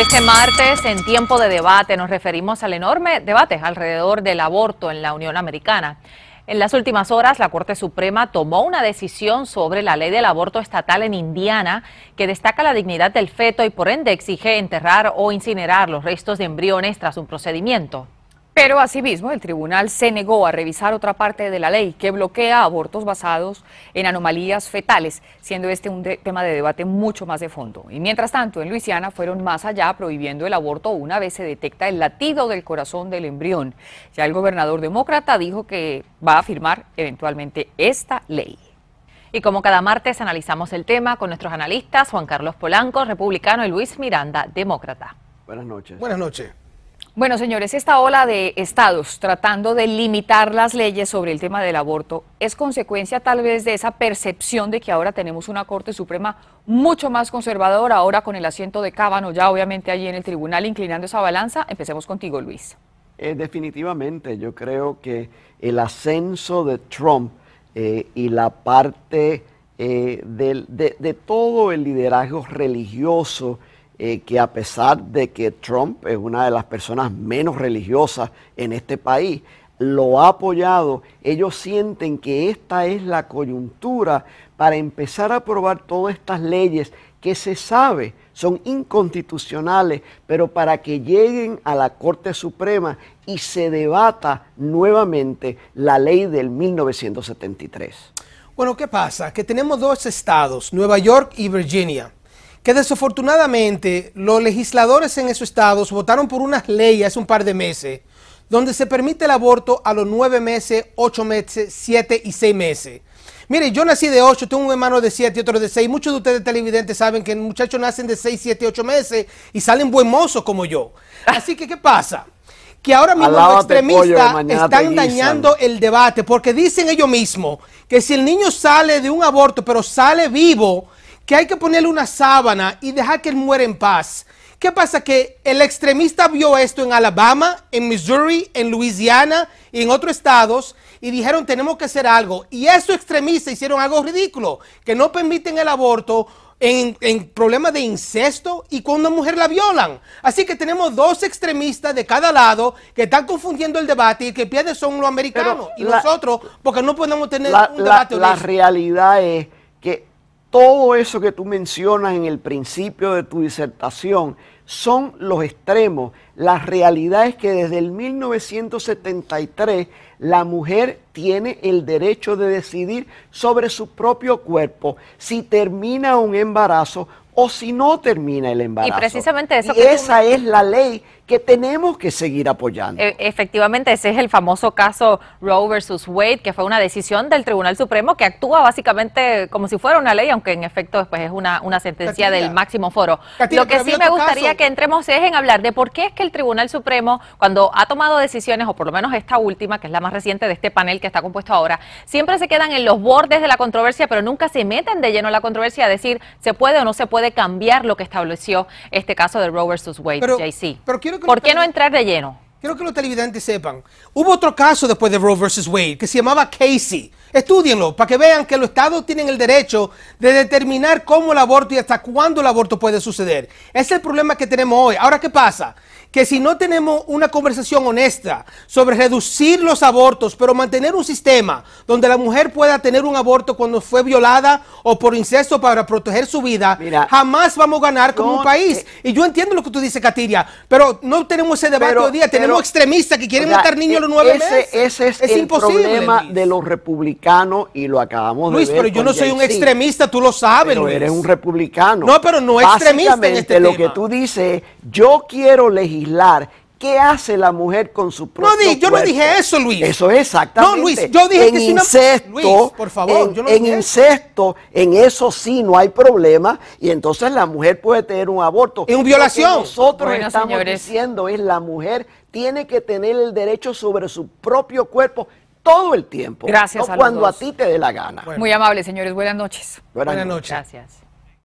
Este martes, en tiempo de debate, nos referimos al enorme debate alrededor del aborto en la Unión Americana. En las últimas horas, la Corte Suprema tomó una decisión sobre la ley del aborto estatal en Indiana que destaca la dignidad del feto y por ende exige enterrar o incinerar los restos de embriones tras un procedimiento. Pero asimismo, el tribunal se negó a revisar otra parte de la ley que bloquea abortos basados en anomalías fetales, siendo este un tema de debate mucho más de fondo. Y mientras tanto, en Luisiana fueron más allá prohibiendo el aborto una vez se detecta el latido del corazón del embrión. Ya el gobernador demócrata dijo que va a firmar eventualmente esta ley. Y como cada martes analizamos el tema con nuestros analistas Juan Carlos Polanco, republicano, y Luis Miranda, demócrata. Buenas noches. Buenas noches. Bueno, señores, esta ola de estados tratando de limitar las leyes sobre el tema del aborto es consecuencia tal vez de esa percepción de que ahora tenemos una Corte Suprema mucho más conservadora, ahora con el asiento de Cábano ya obviamente allí en el tribunal inclinando esa balanza. Empecemos contigo, Luis. Eh, definitivamente, yo creo que el ascenso de Trump eh, y la parte eh, de todo el liderazgo religioso, eh, que a pesar de que Trump es una de las personas menos religiosas en este país, lo ha apoyado, ellos sienten que esta es la coyuntura para empezar a aprobar todas estas leyes que se sabe son inconstitucionales, pero para que lleguen a la Corte Suprema y se debata nuevamente la ley del 1973. Bueno, ¿qué pasa? Que tenemos dos estados, Nueva York y Virginia que desafortunadamente los legisladores en esos estados votaron por unas leyes hace un par de meses donde se permite el aborto a los nueve meses, ocho meses, siete y seis meses. Mire, yo nací de ocho, tengo un hermano de siete y otro de seis. Muchos de ustedes televidentes saben que muchachos nacen de seis siete ocho meses y salen buen mozos como yo. Así que, ¿qué pasa? Que ahora mismo los extremistas están dañando el debate porque dicen ellos mismos que si el niño sale de un aborto pero sale vivo, que hay que ponerle una sábana y dejar que él muera en paz. ¿Qué pasa? Que el extremista vio esto en Alabama, en Missouri, en Louisiana, y en otros estados y dijeron tenemos que hacer algo. Y esos extremistas hicieron algo ridículo, que no permiten el aborto en, problemas de incesto y cuando una mujer la violan. Así que tenemos dos extremistas de cada lado que están confundiendo el debate y que pierden son los americanos y nosotros porque no podemos tener un debate. La, la realidad es todo eso que tú mencionas en el principio de tu disertación son los extremos. las realidades que desde el 1973 la mujer tiene el derecho de decidir sobre su propio cuerpo si termina un embarazo o si no termina el embarazo. Y precisamente eso. que esa es la ley que tenemos que seguir apoyando. E, efectivamente, ese es el famoso caso Roe versus Wade, que fue una decisión del Tribunal Supremo que actúa básicamente como si fuera una ley, aunque en efecto después pues, es una, una sentencia del máximo foro. Lo que sí me gustaría que entremos es en hablar de por qué es que el Tribunal Supremo, cuando ha tomado decisiones, o por lo menos esta última, que es la más reciente de este panel que está compuesto ahora, siempre se quedan en los bordes de la controversia, pero nunca se meten de lleno en la controversia a decir se puede o no se puede cambiar lo que estableció este caso de Roe versus Wade, JC. Pero quiero ¿Por qué no entrar de lleno? Quiero que los televidentes sepan. Hubo otro caso después de Roe versus Wade que se llamaba Casey. Estúdienlo para que vean que los estados tienen el derecho de determinar cómo el aborto y hasta cuándo el aborto puede suceder. Ese es el problema que tenemos hoy. Ahora, ¿qué pasa? que si no tenemos una conversación honesta sobre reducir los abortos, pero mantener un sistema donde la mujer pueda tener un aborto cuando fue violada o por incesto para proteger su vida, jamás vamos a ganar como un país. Eh. y yo entiendo lo que tú dices, Katiria, pero no tenemos ese debate hoy día. Tenemos extremistas que quieren matar niños a los eh, nueve meses. Ese es, es el problema de los republicanos y lo acabamos de ver. Luis, pero yo no soy un extremista, tú lo sabes, pero eres un republicano. No, pero no extremista en este lo que tú dices, yo quiero legislar ¿Qué hace la mujer con su propio No, yo no dije eso, Luis. Eso es exactamente. No, Luis, yo dije en que si Luis, por favor, en, yo no en incesto, eso. en eso sí no hay problema y entonces la mujer puede tener un aborto. Es una violación. Lo que nosotros estamos diciendo es la mujer tiene que tener el derecho sobre su propio cuerpo todo el tiempo. Gracias. a cuando a ti te dé la gana. Muy amable, señores. Buenas noches. Buenas noches. Gracias.